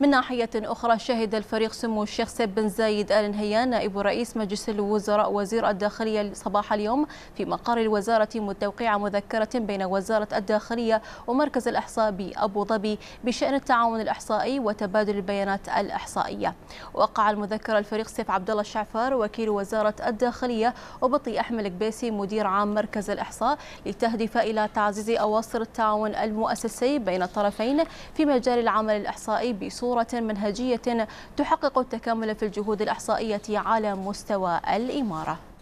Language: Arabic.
من ناحية أخرى شهد الفريق سمو الشيخ سيب بن زايد آل نهيان نائب رئيس مجلس الوزراء وزير الداخلية صباح اليوم في مقر الوزارة توقيع مذكرة بين وزارة الداخلية ومركز الإحصاء بأبو ظبي بشأن التعاون الإحصائي وتبادل البيانات الإحصائية وقع المذكرة الفريق سيف عبد الله الشعفار وكيل وزارة الداخلية وبطي أحمد الكبيسي مدير عام مركز الإحصاء لتهدف إلى تعزيز أواصر التعاون المؤسسي بين الطرفين في مجال العمل الإحصائي بصورة صورة منهجية تحقق التكامل في الجهود الإحصائية على مستوى الإمارة